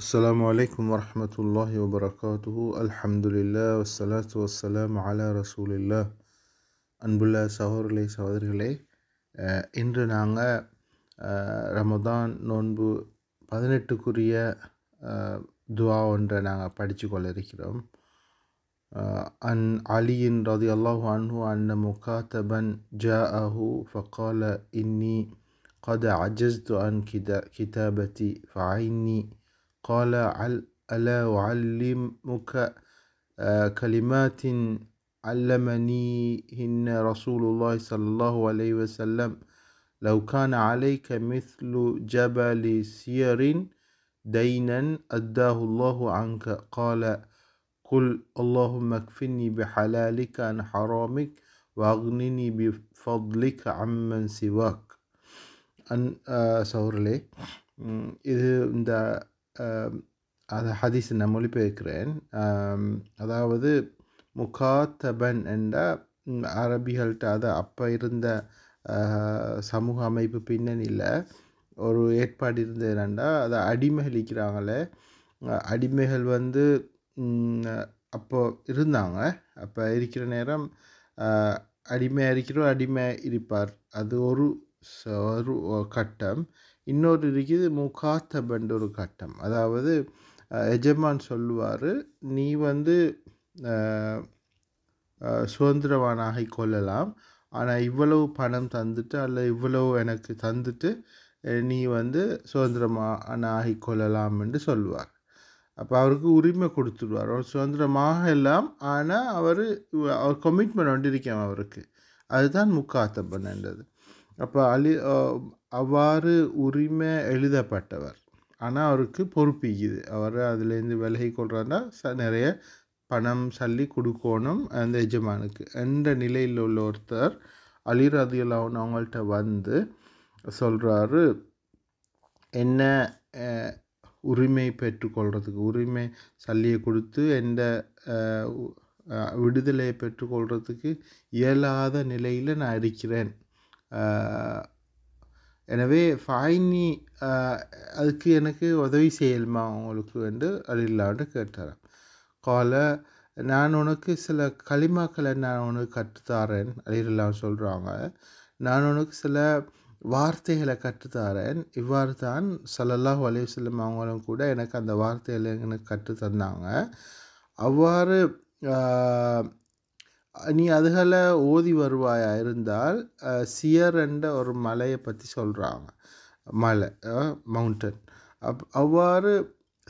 السلام عليكم ورحمة الله وبركاته الحمد لله والصلاة والسلام على رسول الله أنبلا سهر لي سهر لي آه، إن رنانا آه، رمضان نونبو بدنت كوريا دعاء رنانا بديش قلة ركيرام أن علي رضي الله عنه أن مكاتبا جاءه فقال إني قد عجزت عن كتابتي فعيني قال ألا أعلمك آه، كلمات علمنيهن رسول الله صلى الله عليه وسلم لو كان عليك مثل جبل سير دينا أداه الله عنك قال قل اللهم اكفني بحلالك عن حرامك وأغنني بفضلك عمن سواك أن آه، سورلي இது அந்த ஹதீஸ் நான் மொழிபெயர்க்கிறேன் அதாவது முகாத்தபன் என்ற அரபிகள்கிட்ட அது அப்போ இருந்த சமூக அமைப்பு பின்னணியில் ஒரு ஏற்பாடு இருந்தது இருந்ததுனாண்டா அதை அடிமைகள் அடிமைகளிக்கிறாங்களே அடிமைகள் வந்து அப்போ இருந்தாங்க அப்போ இருக்கிற நேரம் அடிமையாக இருக்கிறோம் அடிமை இருப்பார் அது ஒரு ஒரு கட்டம் இன்னொரு இருக்குது முகாத்தபண்டு ஒரு கட்டம் அதாவது எஜமான் சொல்லுவார் நீ வந்து ஆகி கொள்ளலாம் ஆனால் இவ்வளவு பணம் தந்துட்டு அல்ல இவ்வளவு எனக்கு தந்துட்டு நீ வந்து சுதந்திரமான ஆகி கொள்ளலாம் என்று சொல்லுவார் அப்போ அவருக்கு உரிமை கொடுத்துடுவார் அவர் சுதந்திரமாக எல்லாம் ஆனால் அவர் அவர் கமிட்மெண்ட் வந்துருக்கேன் அவருக்கு அதுதான் முக்காத்தப்பன்ன்றது அப்போ அலி அவ்வாறு உரிமை எழுதப்பட்டவர் ஆனால் அவருக்கு பொறுப்பிக்குது அவர் அதுலேருந்து விலகி கொள்கிறாருன்னா ச நிறைய பணம் சல்லி கொடுக்கணும் அந்த எஜமானுக்கு என்ற நிலையில் உள்ள ஒருத்தர் அலி அவங்கள்ட்ட வந்து சொல்கிறாரு என்ன உரிமை பெற்றுக்கொள்கிறதுக்கு உரிமை சல்லியை கொடுத்து எந்த விடுதலையை பெற்றுக்கொள்கிறதுக்கு இயலாத நிலையில் நான் இருக்கிறேன் எனவே ஃபாயினி அதுக்கு எனக்கு உதவி செய்யலுமா உங்களுக்கு என்று அழில்லான்னு கேட்டார் கால நான் உனக்கு சில களிமாக்களை நான் உனக்கு கற்றுத்தாரேன் அழிலான்னு சொல்கிறாங்க நான் உனக்கு சில வார்த்தைகளை கற்றுத்தாரேன் இவ்வாறு தான் வலிவு செல்லும் அவங்களும் கூட எனக்கு அந்த வார்த்தைகளை எனக்கு கற்றுத்தந்தாங்க அவ்வாறு நீ அதுகள ஓதி வருவாயா இருந்தால் சியர் என்ற ஒரு மலையை பற்றி சொல்கிறாங்க மலை மவுண்டன் அப் அவ்வாறு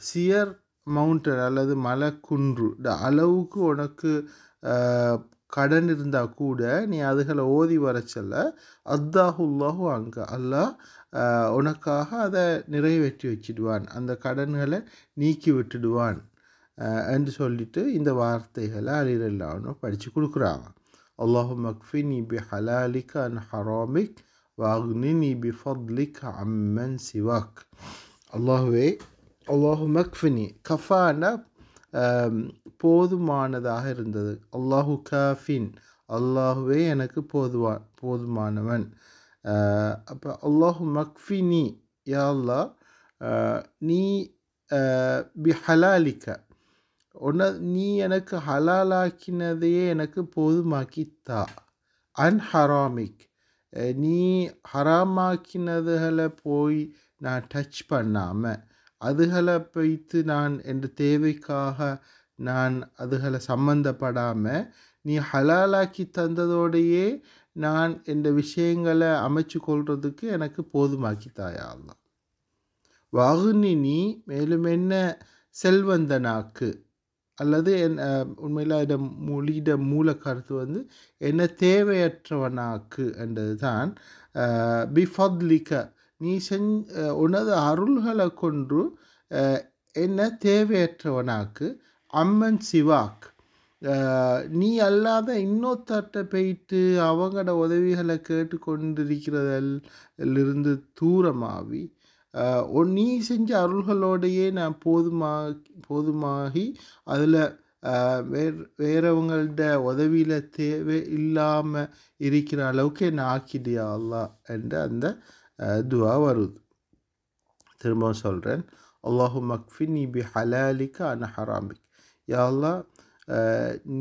சியர் மவுண்டன் அல்லது மலை குன்று அளவுக்கு உனக்கு கடன் இருந்தால் கூட நீ அதுகளை ஓதி வர சொல்ல அத்தாஹுல்லாஹு அங்கே அல்லாஹ் உனக்காக அதை நிறைவேற்றி வச்சிடுவான் அந்த கடன்களை நீக்கி விட்டுடுவான் என்று சொல்லிட்டு இந்த வார்த்தைகளை அலிரல்லான்னு படித்து கொடுக்குறாங்க அல்லாஹு மக்ஃபினி பி ஹலாலிக் அன் ஹராமிக் வாக்னினி பி ஃபத்லிக் அம்மன் சிவாக் அல்லாஹுவே அல்லாஹு மக்ஃபினி கஃபான போதுமானதாக இருந்தது அல்லாஹு காஃபின் அல்லாஹுவே எனக்கு போதுவா போதுமானவன் அப்போ அல்லாஹு மக்ஃபினி யா அல்லா நீ பி ஹலாலிக்க உன்னை நீ எனக்கு ஹலாலாக்கினதையே எனக்கு போதுமாக்கித்தா அன் ஹராமிக் நீ ஹராமாக்கினதுகளை போய் நான் டச் பண்ணாமல் அதுகளை போய்த்து நான் என் தேவைக்காக நான் அதுகளை சம்மந்தப்படாமல் நீ ஹலாலாக்கி தந்ததோடையே நான் என்ற விஷயங்களை அமைச்சு கொள்றதுக்கு எனக்கு போதுமாக்கி தாயாகலாம் வாகுனி நீ மேலும் என்ன செல்வந்தனாக்கு அல்லது என் உண்மையில் இட மொழியிட மூல கருத்து வந்து என்ன தேவையற்றவனாக்கு என்றது தான் பிஃபத்லிக்க நீ செஞ் உனது அருள்களை கொன்று என்ன தேவையற்றவனாக்கு அம்மன் சிவாக் நீ அல்லாத இன்னொத்தட்ட போயிட்டு அவங்களோட உதவிகளை கேட்டுக்கொண்டிருக்கிறதிலிருந்து தூரமாகி தூரமாவி நீ செஞ்ச அருள்களோடையே நான் போதுமா போதுமாகி அதில் வேறு வேறவங்கள்ட உதவியில் தேவை இல்லாமல் இருக்கிற அளவுக்கு என்னை ஆக்கிட்டியா அல்லா என்று அந்த துவா வருது திரும்பவும் சொல்கிறேன் அல்லாஹு மக்ஃபின் பி ஹலாலிக்கு அன் ஹராமிக் யாழ்லா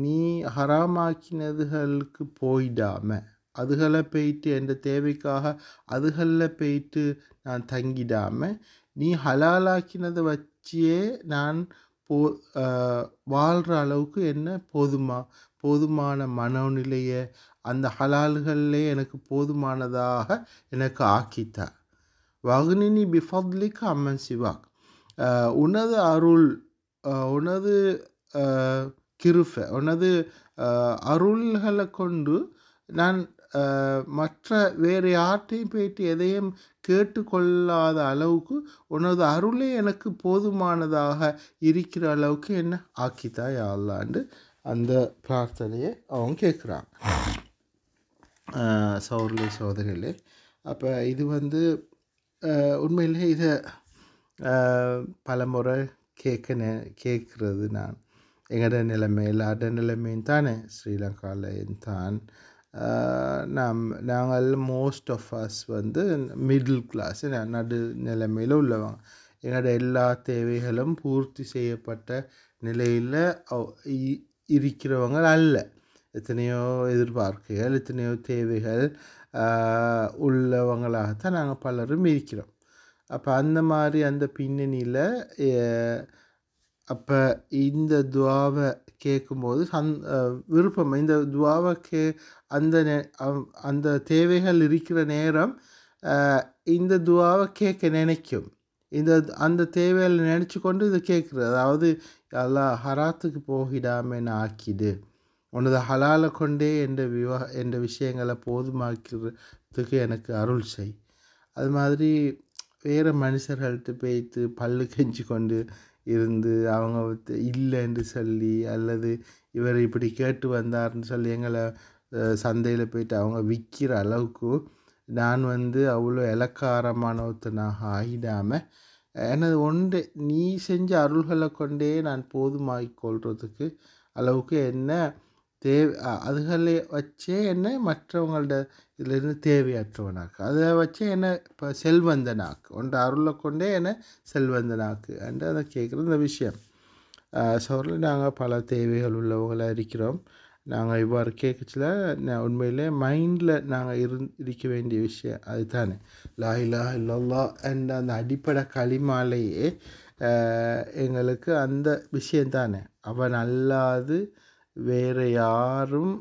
நீ ஹராமாக்கினதுகளுக்கு போயிடாமல் அதுகளை போயிட்டு எந்த தேவைக்காக அதுகளில் போயிட்டு நான் தங்கிடாமல் நீ ஹலாலாக்கினதை வச்சியே நான் போ வாழ்கிற அளவுக்கு என்ன போதுமா போதுமான மனநிலையை அந்த ஹலால்களே எனக்கு போதுமானதாக எனக்கு ஆக்கித்தா வகுனினி பிஃபத்லிக்கு அம்மன் சிவாக் உனது அருள் உனது கிருஃபை உனது அருள்களை கொண்டு நான் மற்ற வேறு யார்ட்டையும் போயிட்டு எதையும் கேட்டுக்கொள்ளாத அளவுக்கு உனது அருளே எனக்கு போதுமானதாக இருக்கிற அளவுக்கு என்ன ஆக்கிதா யாழ்லாண்டு அந்த பிரார்த்தனையை அவங்க கேட்குறாங்க சௌர்லி சோதரிலே அப்போ இது வந்து உண்மையிலே இதை பலமுறை கேட்க நே கேட்குறது நான் எங்களோட நிலைமை எல்லாட நிலைமையும் தானே ஸ்ரீலங்காலையும் தான் நம் நாங்கள் மோஸ்ட் ஆஃப் அஸ் வந்து மிடில் கிளாஸ் நடு நிலைமையில் உள்ளவங்க எங்களோட எல்லா தேவைகளும் பூர்த்தி செய்யப்பட்ட நிலையில் இருக்கிறவங்க அல்ல எத்தனையோ எதிர்பார்ப்புகள் எத்தனையோ தேவைகள் உள்ளவங்களாகத்தான் நாங்கள் பலரும் இருக்கிறோம் அப்போ அந்த மாதிரி அந்த பின்னணியில் அப்போ இந்த துவாவை கேட்கும்போது சந் விருப்பம் இந்த துவாவை கே அந்த அந்த தேவைகள் இருக்கிற நேரம் இந்த துவாவை கேட்க நினைக்கும் இந்த அந்த தேவையில் நினச்சி கொண்டு இதை கேட்குறது அதாவது எல்லா ஹராத்துக்கு போகிடாமன்னு ஆக்கிடு உனது ஹலாலை கொண்டே என்ற விவா என்ற விஷயங்களை போதுமாக்கிறதுக்கு எனக்கு அருள் செய் அது மாதிரி வேறு மனுஷர்கள்ட்ட போய்த்து பல்லு கெஞ்சி கொண்டு இருந்து அவங்க இல்லை என்று சொல்லி அல்லது இவர் இப்படி கேட்டு வந்தார்னு சொல்லி எங்களை சந்தையில் போயிட்டு அவங்க விற்கிற அளவுக்கு நான் வந்து அவ்வளோ இலக்காரமானவத்தனாக ஆகிடாமல் எனது ஒன்று நீ செஞ்ச அருள்களை கொண்டே நான் போதுமாக கொள்வதுக்கு அளவுக்கு என்ன தேவை அதுகளை வச்சே என்ன மற்றவங்கள்ட இதிலிருந்து தேவையற்றவனாக்கு அதை வச்சே என்ன இப்போ செல்வந்தனாக்கு ஒன்றை அருளை கொண்டே என்ன செல்வந்தனாக்கு என்று அதை கேட்குற இந்த விஷயம் சோரில் நாங்கள் பல தேவைகள் உள்ளவங்களாக இருக்கிறோம் நாங்கள் இவ்வாறு கேட்கச்சில உண்மையிலே மைண்டில் நாங்கள் இருந் இருக்க வேண்டிய விஷயம் அதுதானே லா லாயிலா இல்லல்லா அண்ட் அந்த அடிப்படை களிமாலையே எங்களுக்கு அந்த விஷயம் தானே அவன் அல்லாது வேறு யாரும்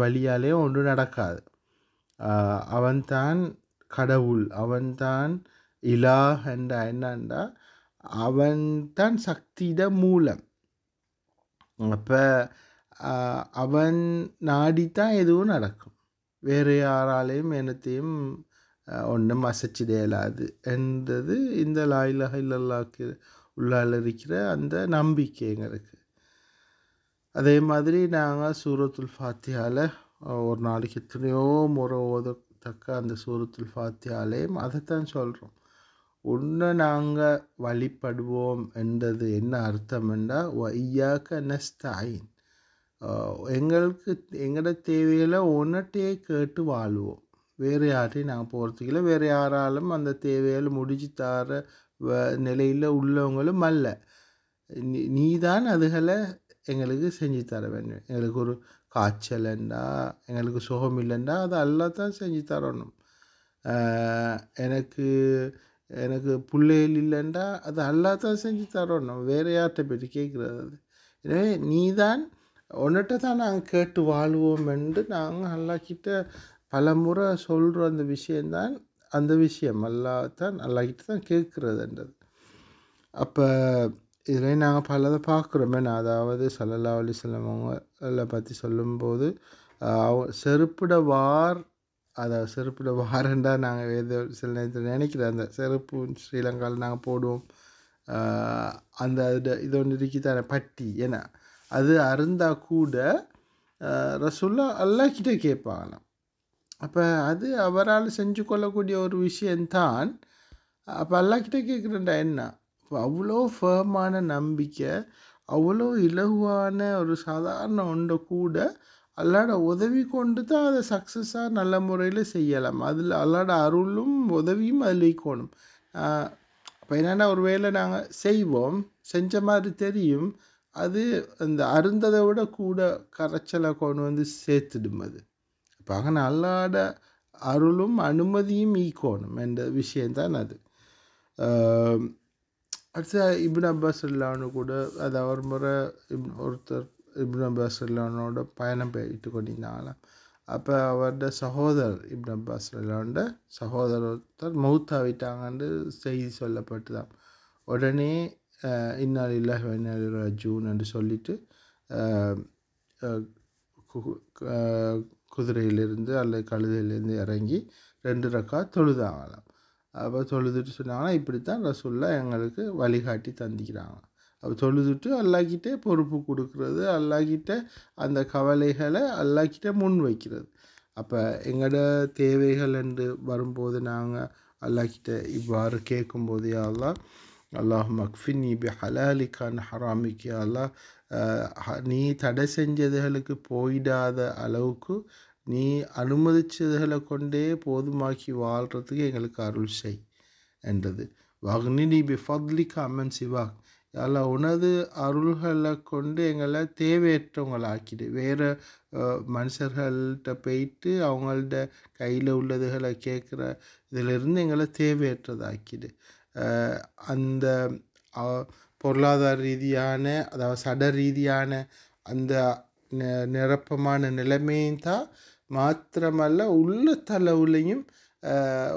வழியாலே ஒன்றும் நடக்காது அவன்தான் கடவுள் அவன்தான் இலா என்ற என்னண்டா அவன்தான் சக்தியிட மூலம் அப்போ அவன் நாடித்தான் எதுவும் நடக்கும் வேறு யாராலையும் என்னத்தையும் ஒன்றும் அசைச்சிட இல்லாது என்றது இந்த லாயிலக இல்லல்லாக்கு உள்ளால் இருக்கிற அந்த நம்பிக்கை எங்களுக்கு அதே மாதிரி நாங்கள் சூரத்துல் ஃபாத்தியால் ஒரு நாளைக்கு எத்தனையோ முறை ஓதத்தக்க அந்த சூரத்துல் ஃபாத்தியாலேயும் அதைத்தான் சொல்கிறோம் ஒன்று நாங்கள் வழிபடுவோம் என்றது என்ன அர்த்தம் என்றால் ஐயாக்க நஸ்தாயின் எங்களுக்கு எங்களோட தேவையில் ஒன்றட்டையே கேட்டு வாழ்வோம் வேறு யார்ட்டையும் நாங்கள் போகிறதுக்கில்ல வேறு யாராலும் அந்த தேவையால் முடிச்சு தர நிலையில் உள்ளவங்களும் அல்ல நீ தான் அதுகளை எங்களுக்கு செஞ்சு தர வேண்டும் எங்களுக்கு ஒரு காய்ச்சல் என்றா எங்களுக்கு சுகம் இல்லைண்டா அது அல்லா தான் செஞ்சு தரணும் எனக்கு எனக்கு பிள்ளைகள் இல்லைண்டா அது அல்லா தான் செஞ்சு தரணும் வேறு யார்கிட்ட போய்ட்டு கேட்குறது அது எனவே நீ தான் உன்னிட்ட தான் நாங்கள் கேட்டு வாழ்வோம் என்று நாங்கள் அல்லாக்கிட்ட பல முறை சொல்கிற அந்த விஷயந்தான் அந்த விஷயம் அல்லா தான் அல்லாக்கிட்ட தான் கேட்குறதுன்றது அப்போ இதில் நாங்கள் பலதை பார்க்குறோமே நான் அதாவது சல்லல்லா அலிஸ்லம் அவங்கள பற்றி சொல்லும்போது அவ செருப்பிடவார் அதை செருப்பிட வாரண்டா நாங்கள் ஏதோ சில நேரத்தில் நினைக்கிற அந்த செருப்பு ஸ்ரீலங்காவில் நாங்கள் போடுவோம் அந்த இது ஒன்று இருக்கித்தான பட்டி ஏன்னா அது அருந்தா கூட ரசுல்லா கிட்டே கேட்பாங்களாம் அப்போ அது அவரால் செஞ்சு கொள்ளக்கூடிய ஒரு விஷயந்தான் அப்போ கிட்டே கேட்குறேன்டா என்ன அவ்வளோ ஃபேமான நம்பிக்கை அவ்வளோ இலகுவான ஒரு சாதாரண ஒன்றை கூட அல்லாட உதவி கொண்டு தான் அதை சக்ஸஸாக நல்ல முறையில் செய்யலாம் அதில் அல்லாட அருளும் உதவியும் அதில் இருக்கணும் அப்போ என்னென்ன ஒரு வேளை நாங்கள் செய்வோம் செஞ்ச மாதிரி தெரியும் அது அந்த அருந்ததை விட கூட கரைச்சலை கொண்டு வந்து சேர்த்துடும் அது அப்போ அங்கே அல்லாட அருளும் அனுமதியும் ஈக்கோணும் என்ற விஷயந்தான் அது அடுத்து இப்னு அப்பாஸ் இல்லான்னு கூட அது அவர் முறை இப் ஒருத்தர் இப்னு அப்பாஸ் இல்லானோட பயணம் போயிட்டு கொண்டிருந்தாங்களாம் அப்போ அவரோட சகோதரர் இப்னு அப்பாஸ் இல்லாண்ட சகோதரர் ஒருத்தர் மௌத்தாவிட்டாங்கன்னு செய்தி சொல்லப்பட்டு தான் உடனே இன்னொரு இல்லை இன்னால் ஜூன் என்று சொல்லிட்டு குதிரையிலிருந்து அல்லது கழுதையிலேருந்து இறங்கி ரெண்டு ரக்கா தொழுதாங்களாம் அப்போ தொழுதுட்டு சொன்னாங்கன்னா தான் ரசூல்லா எங்களுக்கு வழிகாட்டி தந்திக்கிறாங்க அப்போ தொழுதுட்டு அல்லாக்கிட்டே பொறுப்பு கொடுக்கறது அல்லாக்கிட்ட அந்த கவலைகளை அல்லாக்கிட்ட முன் வைக்கிறது அப்போ எங்களோட தேவைகள் என்று வரும்போது நாங்கள் அல்லாக்கிட்ட இவ்வாறு கேட்கும்போது அல்லா அல்லாஹ் மக்ஃபின் பி ஹலாலிக்கான் ஹராமிக்கு அல்லாஹ் நீ தடை செஞ்சதுகளுக்கு போயிடாத அளவுக்கு நீ அனுமதிச்சதுகளை கொண்டே போதுமாக்கி வாழ்கிறதுக்கு எங்களுக்கு அருள் செய் என்றது வக்னினி பிஃபத்லிக்கு அம்மன் சிவாக் அதில் உனது அருள்களை கொண்டு எங்களை தேவையற்றவங்களை ஆக்கிடு வேறு மனுஷர்கள்ட்ட போயிட்டு அவங்கள்ட்ட கையில் உள்ளதுகளை கேட்குற இதிலிருந்து எங்களை தேவையற்றதாக்கிடு அந்த பொருளாதார ரீதியான அதாவது சட ரீதியான அந்த நிரப்பமான நிலைமையும் தான் மாத்திரமல்ல உள்ள தளவுலையும்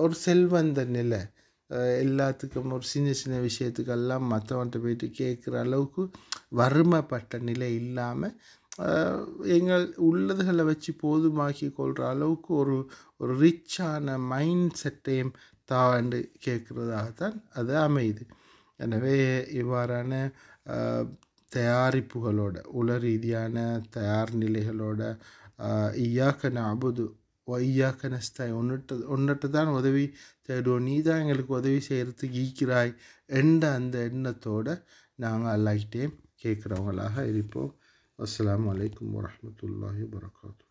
ஒரு செல்வந்த நிலை எல்லாத்துக்கும் ஒரு சின்ன சின்ன விஷயத்துக்கெல்லாம் மற்றவன்ட்ட போயிட்டு கேட்குற அளவுக்கு வறுமைப்பட்ட நிலை இல்லாமல் எங்கள் உள்ளதுகளை வச்சு போதுமாக்கி கொள்கிற அளவுக்கு ஒரு ஒரு ரிச்சான மைண்ட் செட்டையும் தாண்டு கேட்குறதாகத்தான் அது அமையுது எனவே இவ்வாறான தயாரிப்புகளோட உலரீதியான ரீதியான தயார் நிலைகளோட ஈயாக்க அபுது ஓ ஈயாக்க நஸ்தாய் ஒன்னுட்டு ஒன்றுட்டு தான் உதவி தேடுவோம் நீ தான் எங்களுக்கு உதவி செய்கிறதுக்கு ஈக்கிறாய் என்ற அந்த எண்ணத்தோடு நாங்கள் அல்லாக்கிட்டே கேட்குறவங்களாக இருப்போம் அஸ்லாம் வலைக்கம் வரமத்துல்லாஹி வரகாத்து